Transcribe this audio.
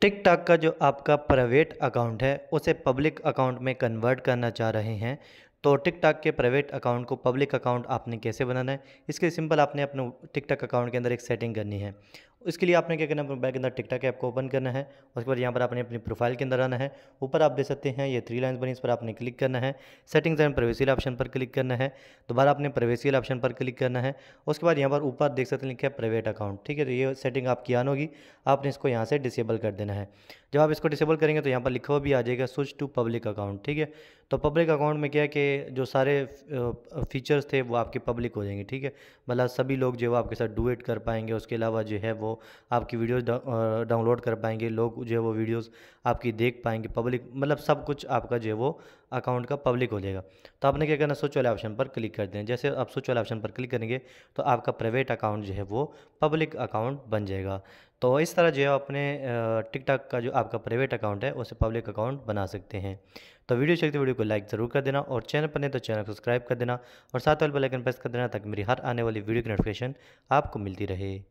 TikTok का जो आपका प्राइवेट अकाउंट है उसे पब्लिक अकाउंट में कन्वर्ट करना चाह रहे हैं तो टिकटॉक के प्राइवेट अकाउंट को पब्लिक अकाउंट आपने कैसे बनाना है इसके सिंपल आपने अपने टिकटॉक अकाउंट के अंदर एक सेटिंग करनी है उसके लिए आपने क्या करना है मोबाइल के अंदर टिकटॉक ऐप को ओपन करना है उसके बाद यहाँ पर आपने अपनी प्रोफाइल के अंदर आना है ऊपर आप देख सकते हैं ये थ्री लाइन्स बनी इस पर आपने क्लिक करना है सेटिंग्स एंड प्रवेशियल ऑप्शन पर क्लिक करना है दोबारा आपने प्रवेशियल ऑप्शन पर क्लिक करना है उसके बाद यहाँ पर ऊपर देख सकते हैं लिखा है प्राइवेट अकाउंट ठीक है तो ये सेटिंग आपकी आन होगी आपने इसको यहाँ से डिसेबल कर देना है जब आप इसको डिसेबल करेंगे तो यहाँ पर लिखा हुआ भी आ जाएगा स्विच टू पब्लिक अकाउंट ठीक है तो पब्लिक अकाउंट में क्या है कि जो सारे फीचर्स थे वो आपके पब्लिक हो जाएंगे ठीक है मतलब सभी लोग जो है आपके साथ डुएट कर पाएंगे उसके अलावा जो है वो वो आपकी वीडियोस डाउनलोड कर पाएंगे लोग जो है वो वीडियोस आपकी देख पाएंगे पब्लिक मतलब सब कुछ आपका जो है वो अकाउंट का पब्लिक हो जाएगा तो आपने क्या करना सोच वाले ऑप्शन पर क्लिक कर दें जैसे आप सोच वाले ऑप्शन पर क्लिक करेंगे तो आपका प्राइवेट अकाउंट जो है वो पब्लिक अकाउंट बन जाएगा तो इस तरह जो है अपने टिकटॉक का जो आपका प्राइवेट अकाउंट है उसे पब्लिक अकाउंट बना सकते हैं तो वीडियो चलते वीडियो को लाइक ज़रूर कर देना और चैनल पर नहीं तो चैनल को सब्सक्राइब कर देना और साथ वाले बेल आइकन प्रेस कर देना ताकि मेरी हर आने वाली वीडियो की नोटिफिकेशन आपको मिलती रहे